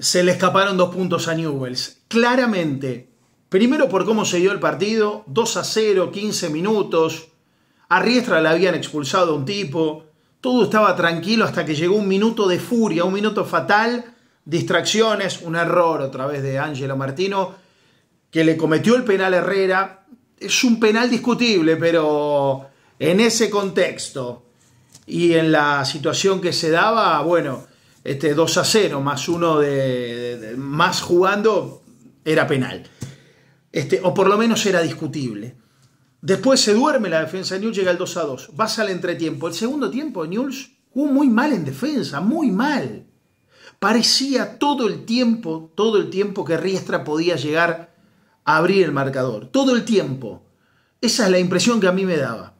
se le escaparon dos puntos a Newells. Claramente, primero por cómo se dio el partido, 2 a 0, 15 minutos, a Riestra le habían expulsado un tipo, todo estaba tranquilo hasta que llegó un minuto de furia, un minuto fatal, distracciones, un error otra vez de Ángelo Martino, que le cometió el penal Herrera. Es un penal discutible, pero en ese contexto y en la situación que se daba, bueno, 2 este a 0 más uno de, más jugando era penal. Este, o por lo menos era discutible. Después se duerme la defensa de llega el 2 a 2. Vas al entretiempo. El segundo tiempo, Newell's jugó muy mal en defensa, muy mal. Parecía todo el tiempo, todo el tiempo que Riestra podía llegar a abrir el marcador. Todo el tiempo. Esa es la impresión que a mí me daba.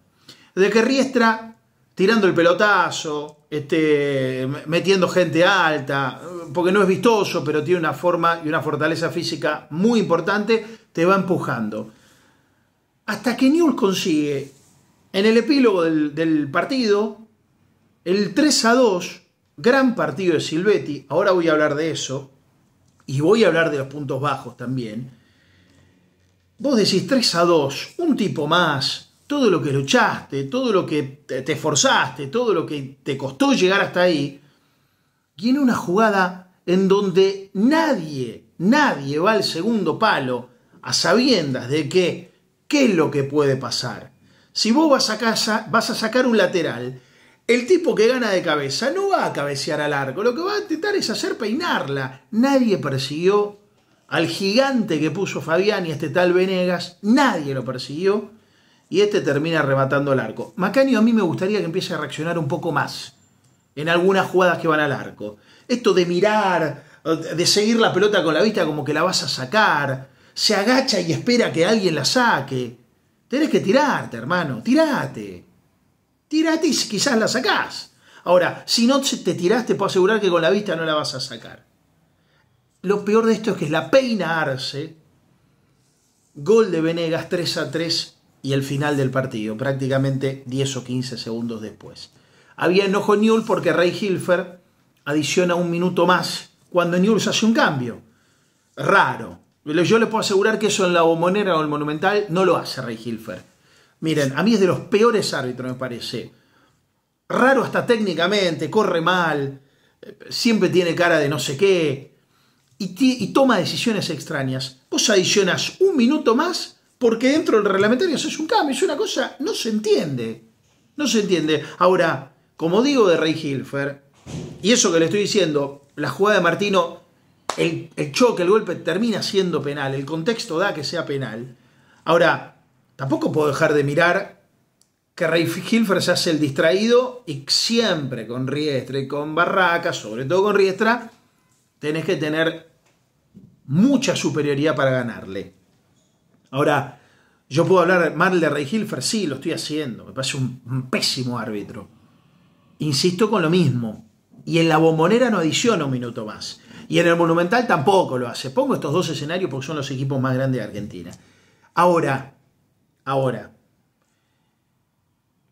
De que Riestra, tirando el pelotazo, este, metiendo gente alta, porque no es vistoso, pero tiene una forma y una fortaleza física muy importante, te va empujando. Hasta que Newell consigue, en el epílogo del, del partido, el 3 a 2, gran partido de Silvetti, ahora voy a hablar de eso, y voy a hablar de los puntos bajos también. Vos decís 3 a 2, un tipo más, todo lo que luchaste, todo lo que te esforzaste, todo lo que te costó llegar hasta ahí, viene una jugada en donde nadie, nadie va al segundo palo a sabiendas de que, qué es lo que puede pasar. Si vos vas a casa, vas a sacar un lateral, el tipo que gana de cabeza no va a cabecear al arco, lo que va a intentar es hacer peinarla. Nadie persiguió al gigante que puso Fabián y este tal Venegas, nadie lo persiguió y este termina rematando el arco. Macaño, a mí me gustaría que empiece a reaccionar un poco más en algunas jugadas que van al arco. Esto de mirar, de seguir la pelota con la vista como que la vas a sacar, se agacha y espera que alguien la saque. Tenés que tirarte, hermano, tirate. Tirate y quizás la sacás. Ahora, si no te tirás, te puedo asegurar que con la vista no la vas a sacar. Lo peor de esto es que es la peinarse. Gol de Venegas 3 a 3 y el final del partido, prácticamente 10 o 15 segundos después. Había enojo Newell porque Ray Hilfer adiciona un minuto más cuando Newell hace un cambio. Raro. Yo le puedo asegurar que eso en la bombonera o el monumental no lo hace Ray Hilfer. Miren, a mí es de los peores árbitros, me parece. Raro hasta técnicamente, corre mal, siempre tiene cara de no sé qué y, y toma decisiones extrañas. Vos adicionas un minuto más porque dentro del reglamentario se hace un cambio, es una cosa, no se entiende, no se entiende. Ahora, como digo de Rey Hilfer, y eso que le estoy diciendo, la jugada de Martino, el, choque, el golpe termina siendo penal, el contexto da que sea penal. Ahora, tampoco puedo dejar de mirar que Rey Hilfer se hace el distraído y siempre con Riestra y con Barraca, sobre todo con Riestra, tenés que tener mucha superioridad para ganarle. Ahora, yo puedo hablar mal de Rey Hilfer, sí, lo estoy haciendo, me parece un, pésimo árbitro. Insisto con lo mismo, y en la bombonera no adiciona un minuto más. Y en el Monumental tampoco lo hace. Pongo estos dos escenarios porque son los equipos más grandes de Argentina. Ahora, ahora,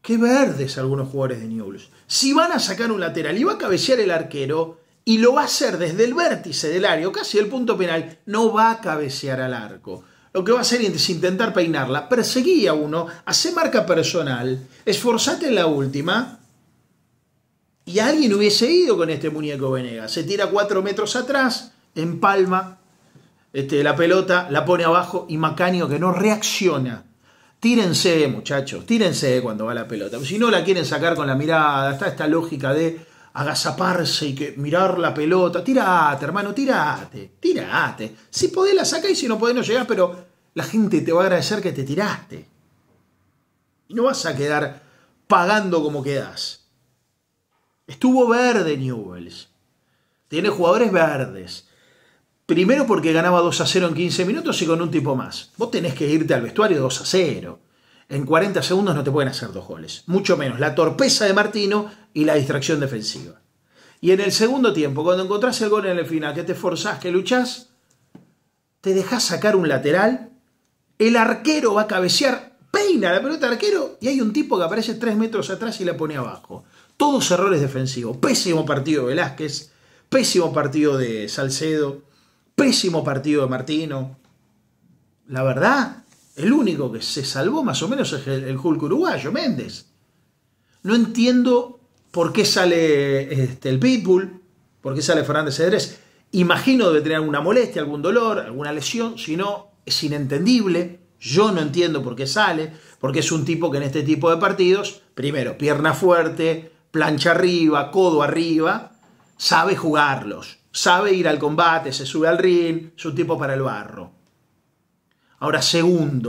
qué verdes algunos jugadores de Newell's. Si van a sacar un lateral y va a cabecear el arquero y lo va a hacer desde el vértice del área, casi el punto penal, no va a cabecear al arco lo que va a hacer es intentar peinarla. Perseguí a uno, hace marca personal, esforzate en la última. Y alguien hubiese ido con este muñeco Venegas. Se tira cuatro metros atrás, empalma este, la pelota, la pone abajo y Macanio que no reacciona. Tírense, muchachos, tírense cuando va la pelota. Si no la quieren sacar con la mirada, está esta lógica de agazaparse y que mirar la pelota. Tirate, hermano, tirate, tirate. Si podés la sacáis y si no podés no llegás, pero la gente te va a agradecer que te tiraste. Y no vas a quedar pagando como quedas. Estuvo verde Newells. Tiene jugadores verdes. Primero porque ganaba 2 a 0 en 15 minutos y con un tipo más. Vos tenés que irte al vestuario 2 a 0. En 40 segundos no te pueden hacer dos goles. Mucho menos la torpeza de Martino y la distracción defensiva. Y en el segundo tiempo, cuando encontrás el gol en el final, que te forzás, que luchás, te dejás sacar un lateral el arquero va a cabecear, peina la pelota arquero y hay un tipo que aparece tres metros atrás y la pone abajo. Todos errores defensivos. Pésimo partido de Velázquez, pésimo partido de Salcedo, pésimo partido de Martino. La verdad, el único que se salvó más o menos es el, Hulk uruguayo, Méndez. No entiendo por qué sale este, el Pitbull, por qué sale Fernández Cedrés. Imagino debe tener alguna molestia, algún dolor, alguna lesión, si no, es inentendible, yo no entiendo por qué sale, porque es un tipo que en este tipo de partidos, primero, pierna fuerte, plancha arriba, codo arriba, sabe jugarlos, sabe ir al combate, se sube al ring, es un tipo para el barro. Ahora, segundo,